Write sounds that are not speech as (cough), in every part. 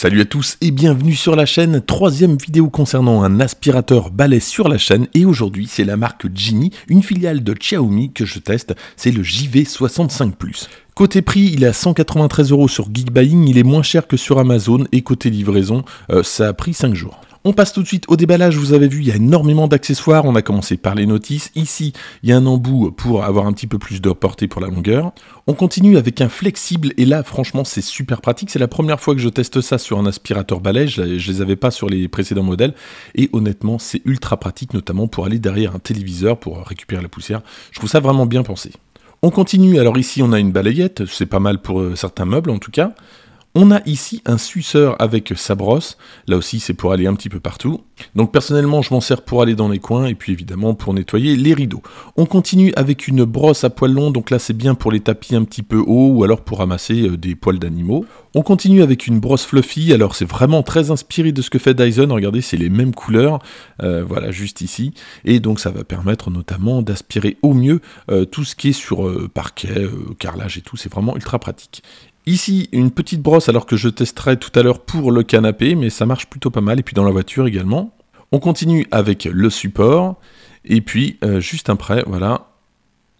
Salut à tous et bienvenue sur la chaîne, troisième vidéo concernant un aspirateur balai sur la chaîne et aujourd'hui c'est la marque Genie, une filiale de Xiaomi que je teste, c'est le JV65 ⁇ Côté prix, il est à 193 euros sur Geekbuying, il est moins cher que sur Amazon et côté livraison, euh, ça a pris 5 jours. On passe tout de suite au déballage. Vous avez vu, il y a énormément d'accessoires. On a commencé par les notices. Ici, il y a un embout pour avoir un petit peu plus de portée pour la longueur. On continue avec un flexible. Et là, franchement, c'est super pratique. C'est la première fois que je teste ça sur un aspirateur balai. Je ne les avais pas sur les précédents modèles. Et honnêtement, c'est ultra pratique, notamment pour aller derrière un téléviseur pour récupérer la poussière. Je trouve ça vraiment bien pensé. On continue. Alors ici, on a une balayette. C'est pas mal pour euh, certains meubles, en tout cas. On a ici un suceur avec sa brosse, là aussi c'est pour aller un petit peu partout. Donc personnellement je m'en sers pour aller dans les coins et puis évidemment pour nettoyer les rideaux. On continue avec une brosse à poils longs, donc là c'est bien pour les tapis un petit peu hauts ou alors pour ramasser euh, des poils d'animaux. On continue avec une brosse fluffy, alors c'est vraiment très inspiré de ce que fait Dyson, regardez c'est les mêmes couleurs, euh, voilà juste ici, et donc ça va permettre notamment d'aspirer au mieux euh, tout ce qui est sur parquet, carrelage et tout, c'est vraiment ultra pratique. Ici, une petite brosse alors que je testerai tout à l'heure pour le canapé, mais ça marche plutôt pas mal, et puis dans la voiture également. On continue avec le support, et puis euh, juste après, voilà,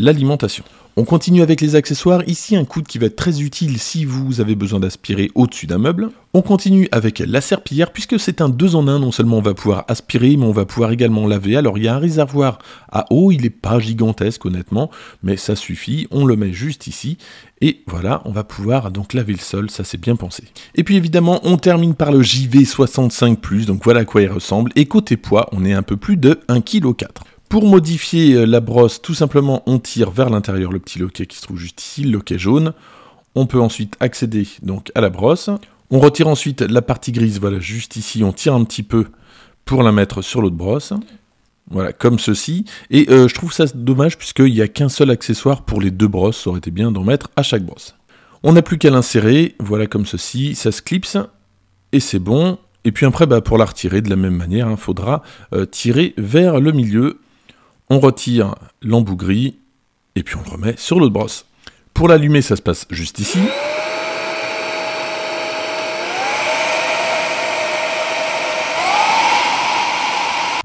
l'alimentation. On continue avec les accessoires, ici un coude qui va être très utile si vous avez besoin d'aspirer au-dessus d'un meuble. On continue avec la serpillière puisque c'est un 2 en 1, non seulement on va pouvoir aspirer mais on va pouvoir également laver. Alors il y a un réservoir à eau, il n'est pas gigantesque honnêtement, mais ça suffit, on le met juste ici et voilà, on va pouvoir donc laver le sol, ça c'est bien pensé. Et puis évidemment, on termine par le JV65+, donc voilà à quoi il ressemble, et côté poids, on est un peu plus de 1,4 kg. Pour modifier euh, la brosse, tout simplement on tire vers l'intérieur le petit loquet qui se trouve juste ici, le loquet jaune. On peut ensuite accéder donc à la brosse. On retire ensuite la partie grise, voilà, juste ici, on tire un petit peu pour la mettre sur l'autre brosse. Voilà, comme ceci. Et euh, je trouve ça dommage puisqu'il n'y a qu'un seul accessoire pour les deux brosses, ça aurait été bien d'en mettre à chaque brosse. On n'a plus qu'à l'insérer, voilà comme ceci, ça se clipse, et c'est bon. Et puis après, bah, pour la retirer de la même manière, il hein, faudra euh, tirer vers le milieu on retire gris et puis on le remet sur l'autre brosse. Pour l'allumer, ça se passe juste ici.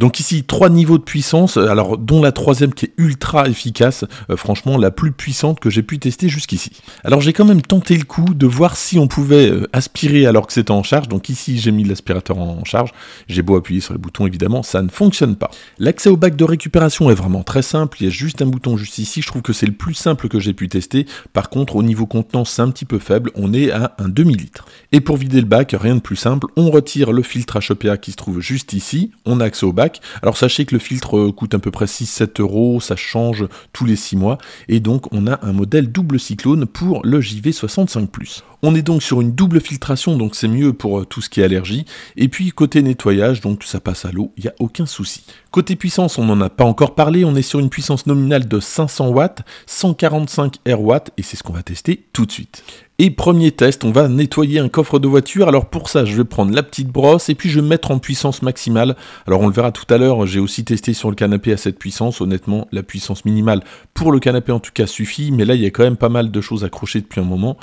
Donc ici, trois niveaux de puissance, euh, alors dont la troisième qui est ultra efficace, euh, franchement la plus puissante que j'ai pu tester jusqu'ici. Alors j'ai quand même tenté le coup de voir si on pouvait euh, aspirer alors que c'était en charge, donc ici j'ai mis l'aspirateur en charge, j'ai beau appuyer sur les boutons évidemment, ça ne fonctionne pas. L'accès au bac de récupération est vraiment très simple, il y a juste un bouton juste ici, je trouve que c'est le plus simple que j'ai pu tester, par contre au niveau contenant c'est un petit peu faible, on est à un demi-litre. Et pour vider le bac, rien de plus simple, on retire le filtre à e qui se trouve juste ici, on a accès au bac, alors sachez que le filtre euh, coûte à peu près 6-7 euros, ça change tous les 6 mois, et donc on a un modèle double cyclone pour le JV65 ⁇ on est donc sur une double filtration, donc c'est mieux pour euh, tout ce qui est allergie. Et puis côté nettoyage, donc ça passe à l'eau, il n'y a aucun souci. Côté puissance, on n'en a pas encore parlé, on est sur une puissance nominale de 500 watts, 145 RW et c'est ce qu'on va tester tout de suite. Et premier test, on va nettoyer un coffre de voiture. Alors pour ça, je vais prendre la petite brosse et puis je vais mettre en puissance maximale. Alors on le verra tout à l'heure, j'ai aussi testé sur le canapé à cette puissance. Honnêtement, la puissance minimale pour le canapé en tout cas suffit, mais là il y a quand même pas mal de choses accrochées depuis un moment.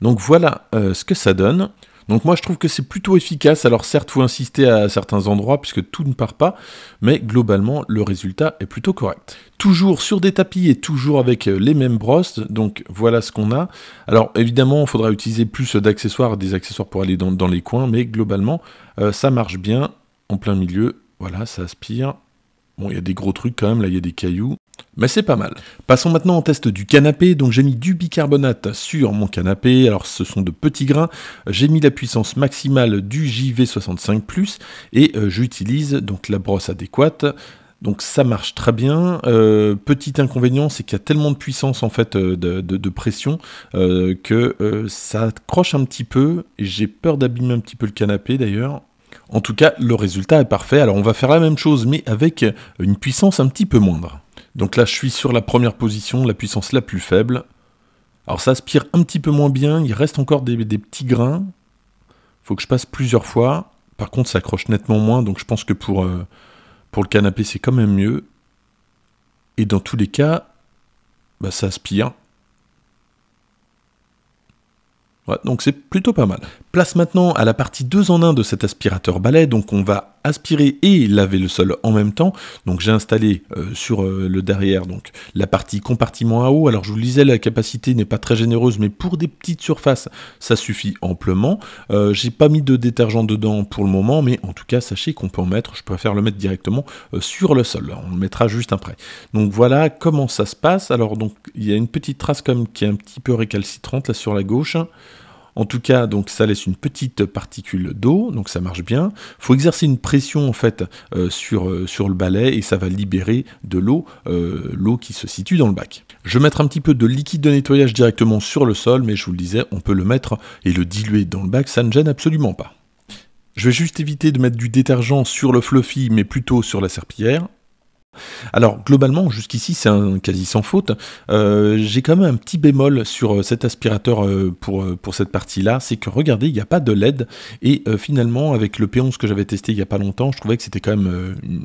Donc voilà euh, ce que ça donne. Donc moi je trouve que c'est plutôt efficace. Alors certes, faut insister à certains endroits puisque tout ne part pas, mais globalement le résultat est plutôt correct. Toujours sur des tapis et toujours avec euh, les mêmes brosses, donc voilà ce qu'on a. Alors évidemment, il faudra utiliser plus d'accessoires, des accessoires pour aller dans, les coins, mais globalement euh, ça marche bien en plein milieu. Voilà, ça aspire. Bon, il y a des gros trucs quand même, là il y a des cailloux, mais c'est pas mal. Passons maintenant au test du canapé. Donc j'ai mis du bicarbonate sur mon canapé. Alors ce sont de petits grains. J'ai mis la puissance maximale du JV65+, et euh, j'utilise donc la brosse adéquate. Donc ça marche très bien. Euh, petit inconvénient, c'est qu'il y a tellement de puissance en fait euh, de, pression que ça accroche un petit peu. J'ai peur d'abîmer un petit peu le canapé d'ailleurs. En tout cas, le résultat est parfait. Alors on va faire la même chose mais avec une puissance un petit peu moindre. Donc là, je suis sur la première position, la puissance la plus faible. Alors ça aspire un petit peu moins bien, il reste encore des, petits grains. Faut que je passe plusieurs fois. Par contre, ça accroche nettement moins, donc je pense que pour, euh, pour le canapé, c'est quand même mieux. Et dans tous les cas, bah, ça aspire. donc c'est plutôt pas mal. Place maintenant à la partie 2 en 1 de cet aspirateur balai. Donc on va aspirer et laver le sol en même temps. Donc j'ai installé euh, sur euh, le derrière donc la partie compartiment à eau. Alors je vous le disais, la capacité n'est pas très généreuse, mais pour des petites surfaces, ça suffit amplement. Euh, j'ai pas mis de détergent dedans pour le moment, mais en tout cas sachez qu'on peut en mettre. Je préfère le mettre directement sur le sol. On le mettra juste après. Donc voilà comment ça se passe. Alors donc il y a une petite trace comme qui est un petit peu récalcitrante là sur la gauche. En tout cas, donc ça laisse une petite particule d'eau, donc ça marche bien. Il faut exercer une pression en fait euh, sur, euh, sur le balai et ça va libérer de l'eau, euh, l'eau qui se situe dans le bac. Je vais mettre un petit peu de liquide de nettoyage directement sur le sol, mais je vous le disais, on peut le mettre et le diluer dans le bac, ça ne gêne absolument pas. Je vais juste éviter de mettre du détergent sur le fluffy, mais plutôt sur la serpillière. Alors globalement, jusqu'ici, c'est un quasi sans faute. Euh, j'ai quand même un petit bémol sur euh, cet aspirateur euh, pour, pour cette partie-là, c'est que regardez, il n'y a pas de LED. Et finalement, avec le P11 que j'avais testé il n'y a pas longtemps, je trouvais que c'était quand même une,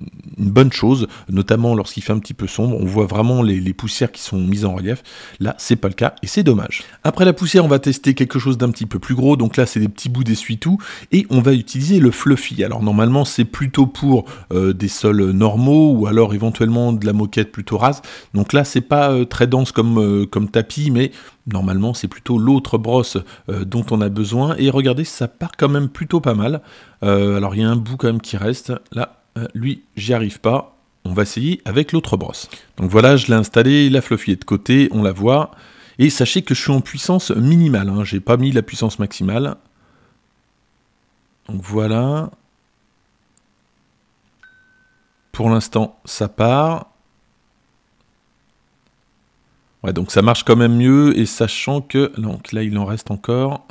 bonne chose, notamment lorsqu'il fait un petit peu sombre. On voit vraiment les, poussières qui sont mises en relief. Là, c'est pas le cas et c'est dommage. Après la poussière, on va tester quelque chose d'un petit peu plus gros. Donc là, c'est des petits bouts d'essuie-tout et on va utiliser le fluffy. Alors normalement, c'est plutôt pour des sols normaux ou alors éventuellement de la moquette plutôt rase. Donc là, c'est pas euh, très dense comme, euh, comme tapis, mais normalement, c'est plutôt l'autre brosse euh, dont on a besoin. Et regardez, ça part quand même plutôt pas mal. alors, il y a un bout quand même qui reste. Là, lui, j'y arrive pas. On va essayer avec l'autre brosse. Donc voilà, je l'ai installé, la fluffy est de côté, on la voit. Et sachez que je suis en puissance minimale, Je hein. j'ai pas mis la puissance maximale. Donc voilà, pour l'instant, ça part. Ouais, donc ça marche quand même mieux, et sachant que... Donc là, il en reste encore.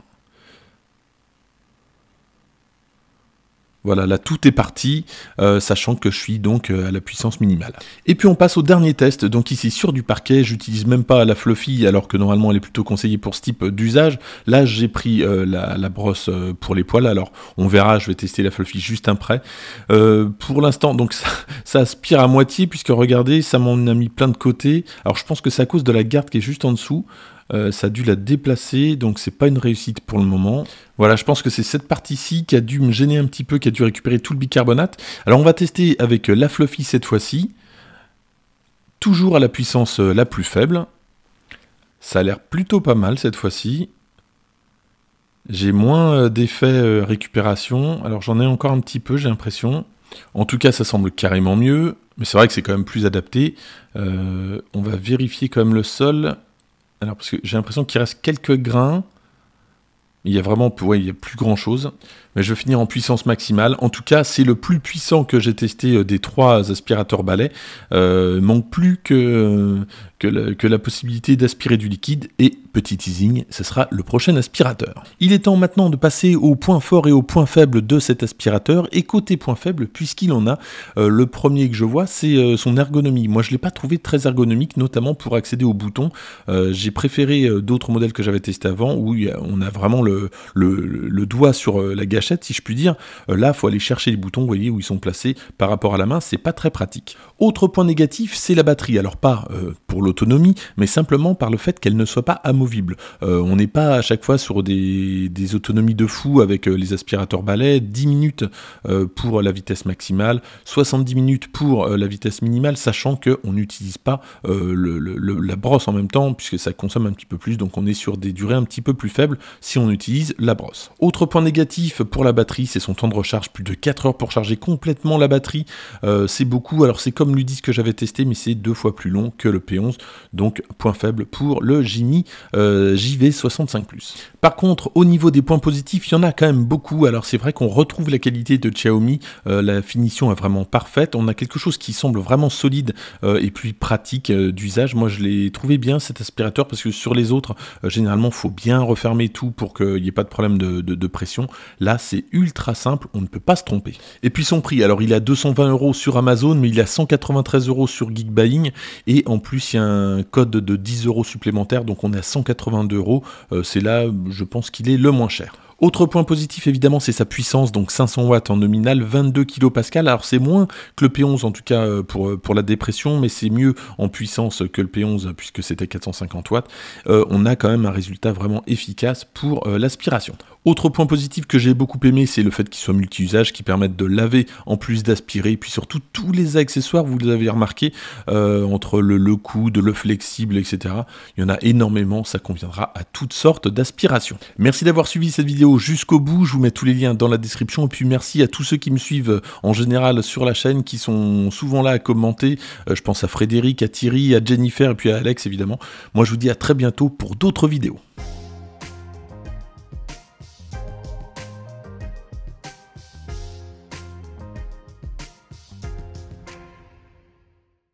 Voilà, là tout est parti, euh, sachant que je suis donc euh, à la puissance minimale. Et puis on passe au dernier test, donc ici sur du parquet, j'utilise même pas la fluffy alors que normalement elle est plutôt conseillée pour ce type euh, d'usage. Là j'ai pris la, brosse pour les poils, alors on verra, je vais tester la fluffy juste après. pour l'instant, donc (laughs) ça, ça, aspire à moitié puisque regardez, ça m'en a mis plein de côtés. Alors je pense que c'est à cause de la garde qui est juste en dessous. Euh, ça a dû la déplacer, donc c'est pas une réussite pour le moment. Voilà, je pense que c'est cette partie-ci qui a dû me gêner un petit peu, qui a dû récupérer tout le bicarbonate. Alors on va tester avec euh, la Fluffy cette fois-ci, toujours à la puissance euh, la plus faible. Ça a l'air plutôt pas mal cette fois-ci. J'ai moins d'effet récupération, alors j'en ai encore un petit peu j'ai l'impression. En tout cas ça semble carrément mieux, mais c'est vrai que c'est quand même plus adapté. on va vérifier quand même le sol. Alors, parce que j'ai l'impression qu'il reste quelques grains. Il y a vraiment ouais, il y a plus grand chose. Mais je vais finir en puissance maximale. En tout cas, c'est le plus puissant que j'ai testé euh, des trois aspirateurs balais. ne euh, manque plus que, que, la, possibilité d'aspirer du liquide. Et petit teasing, ce sera le prochain aspirateur. Il est temps maintenant de passer aux points forts et aux points faibles de cet aspirateur. Et côté point faible, puisqu'il en a, euh, le premier que je vois, c'est son ergonomie. Moi, je ne l'ai pas trouvé très ergonomique, notamment pour accéder aux boutons. j'ai préféré d'autres modèles que j'avais testés avant où on a vraiment le le, doigt sur euh, la gâchette, si je puis dire. Euh, là, faut aller chercher les boutons, voyez où ils sont placés par rapport à la main, c'est pas très pratique. Autre point négatif, c'est la batterie. Alors pas euh, pour l'autonomie, mais simplement par le fait qu'elle ne soit pas amovible. on n'est pas à chaque fois sur des, des autonomies de fou avec les aspirateurs balais, 10 minutes pour la vitesse maximale, 70 minutes pour la vitesse minimale, sachant que on n'utilise pas la brosse en même temps, puisque ça consomme un petit peu plus, donc on est sur des durées un petit peu plus faibles si on utilise la brosse. Autre point négatif pour la batterie, c'est son temps de recharge, plus de 4 heures pour charger complètement la batterie. Euh, c'est beaucoup, alors c'est comme le disque que j'avais testé, mais c'est deux fois plus long que le P11, donc point faible pour le Jimmy euh, JV65+. Par contre, au niveau des points positifs, il y en a quand même beaucoup. Alors c'est vrai qu'on retrouve la qualité de Xiaomi, euh, la finition est vraiment parfaite. On a quelque chose qui semble vraiment solide euh, et puis pratique euh, d'usage. Moi, je l'ai trouvé bien cet aspirateur parce que sur les autres, généralement, il faut bien refermer tout pour qu'il n'y ait pas de problème de, pression. Là, c'est ultra simple, on ne peut pas se tromper. Et puis son prix, alors il a 220 euros sur Amazon, mais il a 193 euros sur Geekbuying et en plus il y a un code de 10 euros supplémentaires. donc on est à 182 euros. C'est là je pense qu'il est le moins cher. Autre point positif évidemment, c'est sa puissance, donc 500 watts en nominal, 22 kPa. Alors c'est moins que le P11 en tout cas euh, pour, euh, pour la dépression, mais c'est mieux en puissance que le P11 puisque c'était 450 watts. Euh, on a quand même un résultat vraiment efficace pour l'aspiration. Autre point positif que j'ai beaucoup aimé, c'est le fait qu'il soit multi-usage, qui permettent de laver en plus d'aspirer, et puis surtout tous les accessoires, vous les avez remarqué, entre le, le coude, le flexible, etc. Il y en a énormément, ça conviendra à toutes sortes d'aspirations. Merci d'avoir suivi cette vidéo jusqu'au bout. Je vous mets tous les liens dans la description. Et puis merci à tous ceux qui me suivent euh, en général sur la chaîne, qui sont souvent là à commenter. Euh, je pense à Frédéric, à Thierry, à Jennifer et puis à Alex évidemment. Moi je vous dis à très bientôt pour d'autres vidéos.